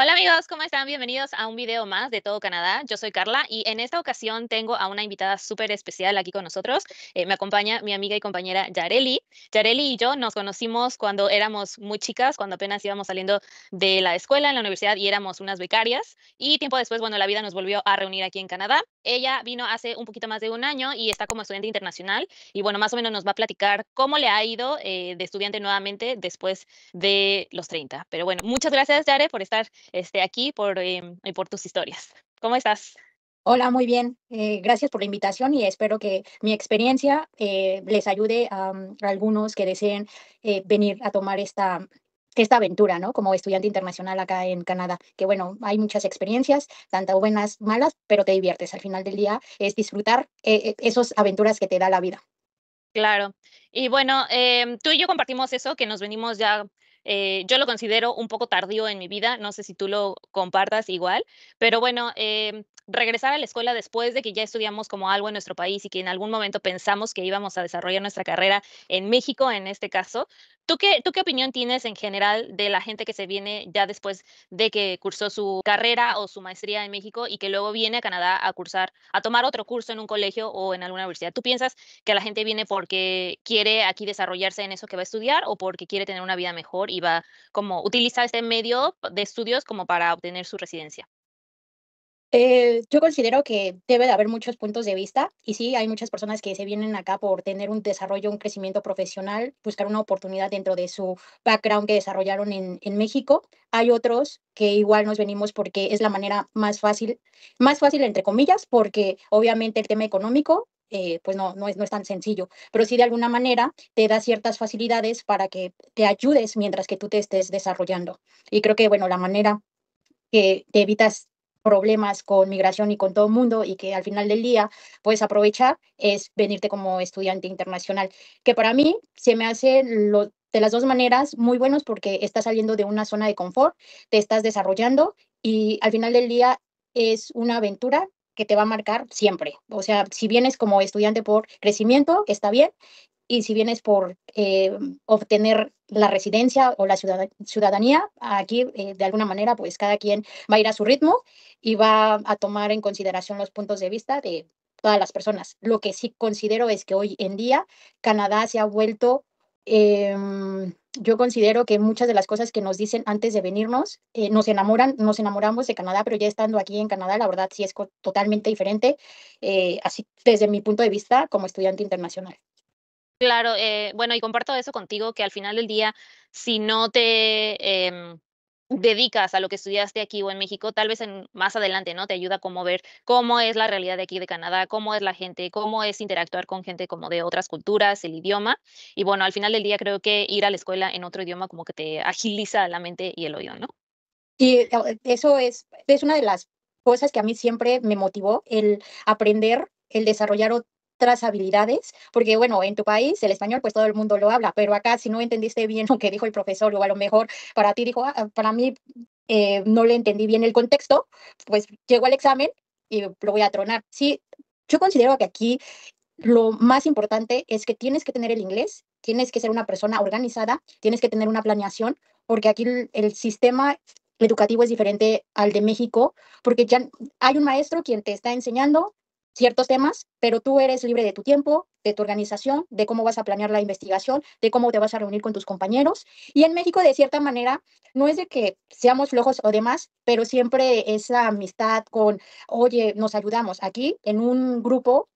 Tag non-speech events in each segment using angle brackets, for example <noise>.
Hola amigos, ¿cómo están? Bienvenidos a un video más de Todo Canadá. Yo soy Carla y en esta ocasión tengo a una invitada súper especial aquí con nosotros. Eh, me acompaña mi amiga y compañera Yareli. Yareli y yo nos conocimos cuando éramos muy chicas, cuando apenas íbamos saliendo de la escuela en la universidad y éramos unas becarias. Y tiempo después, bueno, la vida nos volvió a reunir aquí en Canadá. Ella vino hace un poquito más de un año y está como estudiante internacional. Y bueno, más o menos nos va a platicar cómo le ha ido eh, de estudiante nuevamente después de los 30. Pero bueno, muchas gracias Yare por estar esté aquí por, em, y por tus historias. ¿Cómo estás? Hola, muy bien. Eh, gracias por la invitación y espero que mi experiencia eh, les ayude mm, a, algunos que deseen eh, venir a tomar esta, esta aventura, ¿no? Como estudiante internacional acá en Canadá, que bueno, hay muchas experiencias, tanto buenas, malas, pero te diviertes. Al final del día es disfrutar e, esas aventuras que te da la vida. Claro. Y bueno, em, tú y yo compartimos eso, que nos venimos ya eh, yo lo considero un poco tardío en mi vida, no sé si tú lo compartas igual, pero bueno, em, regresar a la escuela después de que ya estudiamos como algo en nuestro país y que en algún momento pensamos que íbamos a desarrollar nuestra carrera en México, en este caso. ¿Tú qué, ¿Tú qué opinión tienes en general de la gente que se viene ya después de que cursó su carrera o su maestría en México y que luego viene a Canadá a cursar, a tomar otro curso en un colegio o en alguna universidad? ¿Tú piensas que la gente viene porque quiere aquí desarrollarse en eso que va a estudiar o porque quiere tener una vida mejor y va como utilizar este medio de estudios como para obtener su residencia? Eh, yo considero que debe de haber muchos puntos de vista y sí, hay muchas personas que se vienen acá por tener un desarrollo, un crecimiento profesional, buscar una oportunidad dentro de su background que desarrollaron en, en México. Hay otros que igual nos venimos porque es la manera más fácil, más fácil entre comillas, porque obviamente el tema económico eh, pues no, no es, no es tan sencillo, pero sí de alguna manera te da ciertas facilidades para que te ayudes mientras que tú te estés desarrollando. Y creo que, bueno, la manera que te evitas problemas con migración y con todo el mundo y que al final del día puedes aprovechar es venirte como estudiante internacional, que para mí se me hace lo, de las dos maneras muy buenos porque estás saliendo de una zona de confort, te estás desarrollando y al final del día es una aventura que te va a marcar siempre. O sea, si vienes como estudiante por crecimiento, está bien, y si vienes por eh, obtener la residencia o la ciudadanía, aquí eh, de alguna manera pues cada quien va a ir a su ritmo y va a tomar en consideración los puntos de vista de todas las personas. Lo que sí considero es que hoy en día Canadá se ha vuelto, em, yo considero que muchas de las cosas que nos dicen antes de venirnos, eh, nos enamoran, nos enamoramos de Canadá, pero ya estando aquí en Canadá, la verdad sí es totalmente diferente, así desde mi punto de vista como estudiante internacional. Claro, eh, bueno, y comparto eso contigo, que al final del día, si no te em, dedicas a lo que estudiaste aquí o en México, tal vez en, más adelante, ¿no? Te ayuda como ver cómo es la realidad de aquí de Canadá, cómo es la gente, cómo es interactuar con gente como de otras culturas, el idioma. Y bueno, al final del día creo que ir a la escuela en otro idioma como que te agiliza la mente y el oído, ¿no? Y eh, eh, eso es, es una de las cosas que a mí siempre me motivó, el aprender, el desarrollar habilidades, porque bueno, en tu país el español pues todo el mundo lo habla, pero acá si no entendiste bien lo que dijo el profesor o a lo mejor para ti dijo, ah, para mí eh, no le entendí bien el contexto, pues llego al examen y lo voy a tronar. Sí, yo considero que aquí lo más importante es que tienes que tener el inglés, tienes que ser una persona organizada, tienes que tener una planeación, porque aquí el sistema educativo es diferente al de México, porque ya hay un maestro quien te está enseñando, ciertos temas, pero tú eres libre de tu tiempo, de tu organización, de cómo vas a planear la investigación, de cómo te vas a reunir con tus compañeros. Y en México, de cierta manera, no es de que seamos flojos o demás, pero siempre esa amistad con, oye, nos ayudamos. Aquí, en un grupo,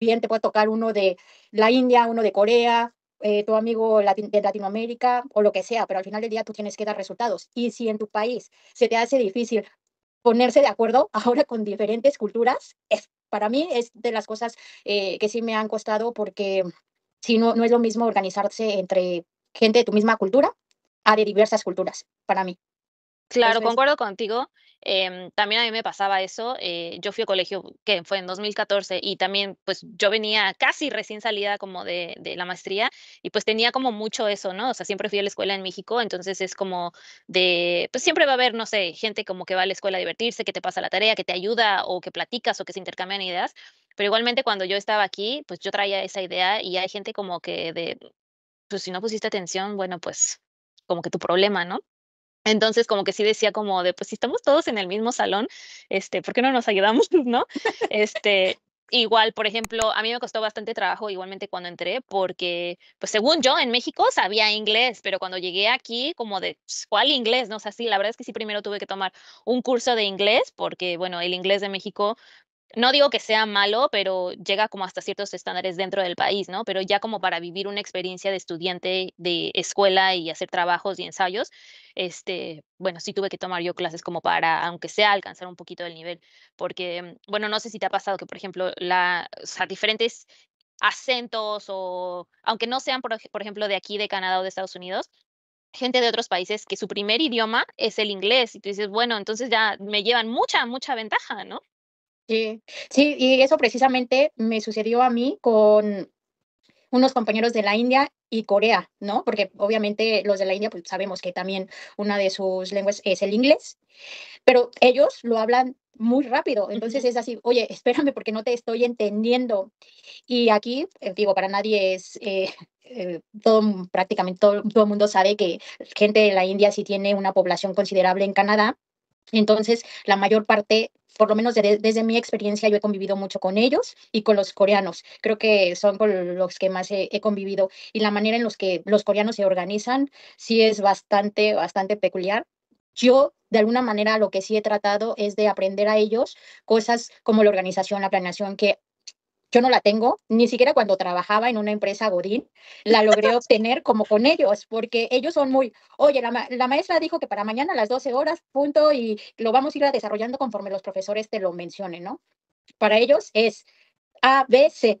bien te puede tocar uno de la India, uno de Corea, eh, tu amigo de Latinoamérica o lo que sea, pero al final del día tú tienes que dar resultados. Y si en tu país se te hace difícil ponerse de acuerdo <laughs> ahora con diferentes culturas, es para mí es de las cosas eh, que sí me han costado porque si no, no es lo mismo organizarse entre gente de tu misma cultura a de diversas culturas, para mí. Claro, concuerdo contigo. Em, también a mí me pasaba eso. Eh, yo fui a colegio que fue en 2014 y también pues yo venía casi recién salida como de, de, la maestría y pues tenía como mucho eso, ¿no? O sea, siempre fui a la escuela en México, entonces es como de, pues siempre va a haber, no sé, gente como que va a la escuela a divertirse, que te pasa la tarea, que te ayuda o que platicas o que se intercambian ideas. Pero igualmente cuando yo estaba aquí, pues yo traía esa idea y hay gente como que de, pues si no pusiste atención, bueno, pues como que tu problema, ¿no? Entonces, como que sí decía como de, pues si estamos todos en el mismo salón, este, ¿por qué no nos ayudamos, <laughs> no? Este, igual, por ejemplo, a mí me costó bastante trabajo igualmente cuando entré, porque, pues según yo, en México sabía inglés, pero cuando llegué aquí, como de, pues, ¿cuál inglés? No, o sea, sí, la verdad es que sí, primero tuve que tomar un curso de inglés, porque, bueno, el inglés de México, no digo que sea malo, pero llega como hasta ciertos estándares dentro del país, ¿no? Pero ya como para vivir una experiencia de estudiante de escuela y hacer trabajos y ensayos, este, bueno, sí tuve que tomar yo clases como para, aunque sea, alcanzar un poquito del nivel, porque, bueno, no sé si te ha pasado que, por ejemplo, la, diferentes acentos o, aunque no sean, por, por ejemplo, de aquí, de Canadá o de Estados Unidos, gente de otros países que su primer idioma es el inglés y tú dices, bueno, entonces ya me llevan mucha, mucha ventaja, ¿no? Sí, y eso precisamente me sucedió a mí con unos compañeros de la India y Corea, ¿no? Porque obviamente los de la India, pues, sabemos que también una de sus lenguas es el inglés, pero ellos lo hablan muy rápido, entonces es así, oye, espérame porque no te estoy entendiendo. Y aquí, eh, digo, para nadie es, eh, eh, todo prácticamente todo, el mundo sabe que gente de la India sí tiene una población considerable en Canadá entonces, la mayor parte por lo menos desde mi experiencia, yo he convivido mucho con ellos y con los coreanos. Creo que son con los que más he, convivido y la manera en los que los coreanos se organizan sí es bastante, bastante peculiar. Yo, de alguna manera, lo que sí he tratado es de aprender a ellos cosas como la organización, la planeación, que yo no la tengo, ni siquiera cuando trabajaba en una empresa Godín, la logré obtener como con ellos, porque ellos son muy, oye, la, maestra dijo que para mañana a las 12 horas, punto, y lo vamos a ir desarrollando conforme los profesores te lo mencionen, ¿no? Para ellos es A, B, C.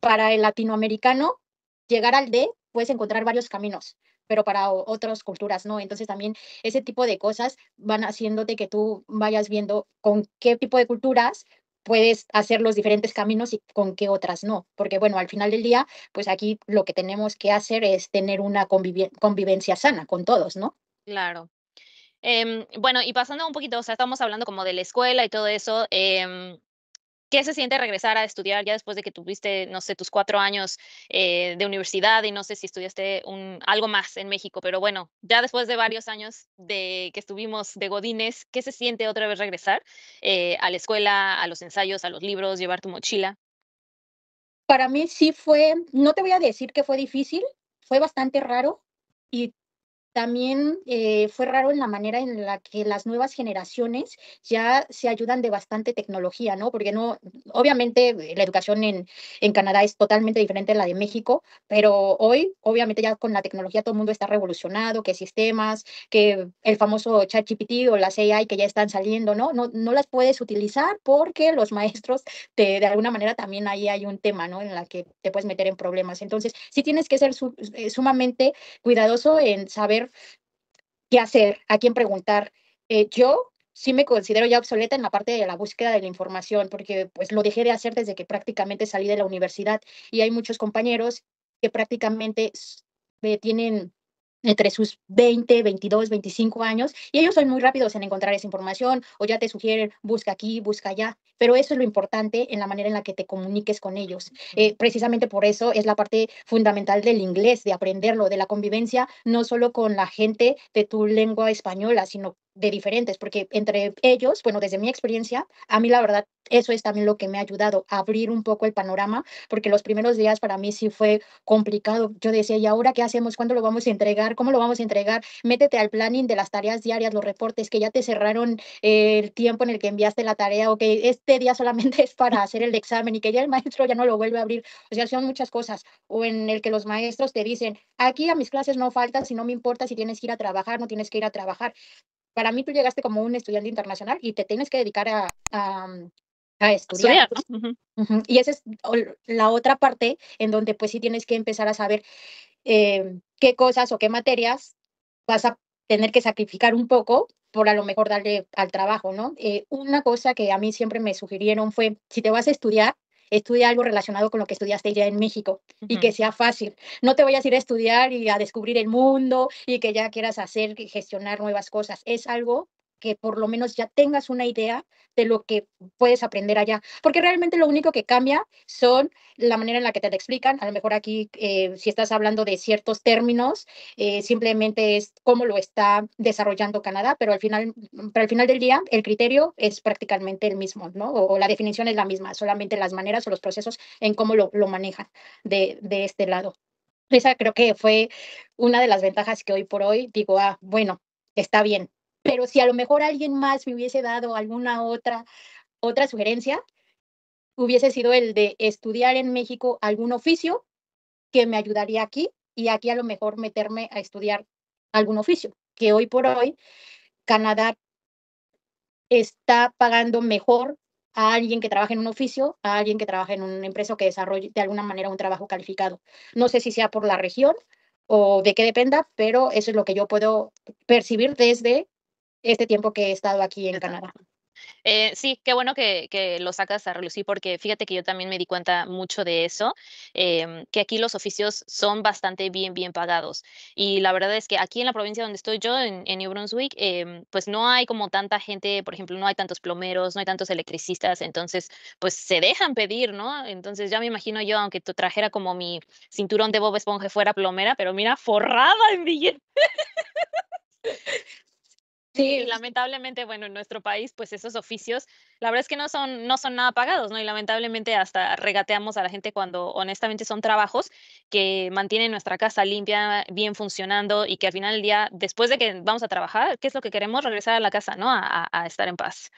Para el latinoamericano, llegar al D, puedes encontrar varios caminos pero para otras culturas no. Entonces también ese tipo de cosas van haciéndote que tú vayas viendo con qué tipo de culturas puedes hacer los diferentes caminos y con qué otras no. Porque bueno, al final del día, pues aquí lo que tenemos que hacer es tener una convivencia sana con todos, ¿no? Claro. Em, bueno, y pasando un poquito, o sea, estamos hablando como de la escuela y todo eso. Em, ¿Qué se siente regresar a estudiar ya después de que tuviste, no sé, tus cuatro años eh, de universidad y no sé si estudiaste un, algo más en México, pero bueno, ya después de varios años de que estuvimos de Godines, ¿qué se siente otra vez regresar eh, a la escuela, a los ensayos, a los libros, llevar tu mochila? Para mí sí fue, no te voy a decir que fue difícil, fue bastante raro y también eh, fue raro en la manera en la que las nuevas generaciones ya se ayudan de bastante tecnología, ¿no? Porque no, obviamente eh, la educación en, en Canadá es totalmente diferente a la de México, pero hoy, obviamente ya con la tecnología todo el mundo está revolucionado, que sistemas, que el famoso ChatGPT o las AI que ya están saliendo, ¿no? No, no las puedes utilizar porque los maestros de alguna manera también ahí hay un tema, ¿no? En la que te puedes meter en problemas. Entonces, sí tienes que ser eh, sumamente cuidadoso en saber qué hacer, a quién preguntar. Eh, yo sí me considero ya obsoleta en la parte de la búsqueda de la información, porque pues lo dejé de hacer desde que prácticamente salí de la universidad y hay muchos compañeros que prácticamente eh, tienen entre sus 20, 22, 25 años, y ellos son muy rápidos en encontrar esa información o ya te sugieren, busca aquí, busca allá, pero eso es lo importante en la manera en la que te comuniques con ellos. Eh, precisamente por eso es la parte fundamental del inglés, de aprenderlo, de la convivencia, no solo con la gente de tu lengua española, sino de diferentes, porque entre ellos, bueno, desde mi experiencia, a mí la verdad, eso es también lo que me ha ayudado a abrir un poco el panorama, porque los primeros días para mí sí fue complicado. Yo decía, ¿y ahora qué hacemos? ¿Cuándo lo vamos a entregar? ¿Cómo lo vamos a entregar? Métete al planning de las tareas diarias, los reportes, que ya te cerraron eh, el tiempo en el que enviaste la tarea o que este día <laughs> solamente es para hacer el examen y que ya el maestro ya no lo vuelve a abrir. O sea, son muchas cosas. O en el que los maestros te dicen, aquí a mis clases no faltan, si no me importa si tienes que ir a trabajar, no tienes que ir a trabajar para mí tú llegaste como un estudiante internacional y te tienes que dedicar a, mm, estudiar. Y esa es la otra parte en donde pues sí tienes que empezar a saber em, qué cosas o qué materias vas a tener que sacrificar un poco por a lo mejor darle al trabajo, ¿no? Eh, una cosa que a mí siempre me sugirieron fue, si te vas a estudiar, estudia algo relacionado con lo que estudiaste ya en México y que sea fácil. No te vayas a ir a estudiar y a descubrir el mundo y que ya quieras hacer y gestionar nuevas cosas. Es algo que por lo menos ya tengas una idea de lo que puedes aprender allá. Porque realmente lo único que cambia son la manera en la que te explican. A lo mejor aquí, eh, si estás hablando de ciertos términos, eh, simplemente es cómo lo está desarrollando Canadá, pero al final, al final del día, el criterio es prácticamente el mismo, ¿no? O, la definición es la misma, solamente las maneras o los procesos en cómo lo, manejan de, de este lado. Esa creo que fue una de las ventajas que hoy por hoy digo, ah, bueno, está bien, pero si a lo mejor alguien más me hubiese dado alguna otra, otra sugerencia, hubiese sido el de estudiar en México algún oficio que me ayudaría aquí y aquí a lo mejor meterme a estudiar algún oficio, que hoy por hoy Canadá está pagando mejor a alguien que trabaja en un oficio, a alguien que trabaja en una empresa que desarrolle de alguna manera un trabajo calificado. No sé si sea por la región o de qué dependa, pero eso es lo que yo puedo percibir desde este tiempo que he estado aquí en Canadá. Eh, sí, qué bueno que, lo sacas a relucir porque fíjate que yo también me di cuenta mucho de eso, em, que aquí los oficios son bastante bien, bien pagados. Y la verdad es que aquí en la provincia donde estoy yo, en, New Brunswick, em, pues no hay como tanta gente, por ejemplo, no hay tantos plomeros, no hay tantos electricistas, entonces pues se dejan pedir, ¿no? Entonces ya me imagino yo, aunque tú trajera como mi cinturón de Bob Esponja fuera plomera, pero mira, forrada en billetes. <laughs> Sí, lamentablemente, bueno, en nuestro país, pues esos oficios, la verdad es que no son, no son nada pagados, ¿no? Y lamentablemente hasta regateamos a la gente cuando honestamente son trabajos que mantienen nuestra casa limpia, bien funcionando y que al final del día, después de que vamos a trabajar, ¿qué es lo que queremos? Regresar a la casa, ¿no? A, a estar en paz.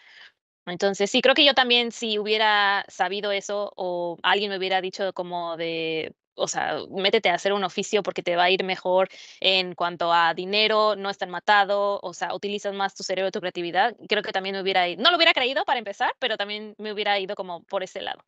Entonces, sí, creo que yo también si hubiera sabido eso o alguien me hubiera dicho como de, o sea, métete a hacer un oficio porque te va a ir mejor en cuanto a dinero, no estar matado, o sea, utilizas más tu cerebro, y tu creatividad. Creo que también me hubiera ido, no lo hubiera creído para empezar, pero también me hubiera ido como por ese lado.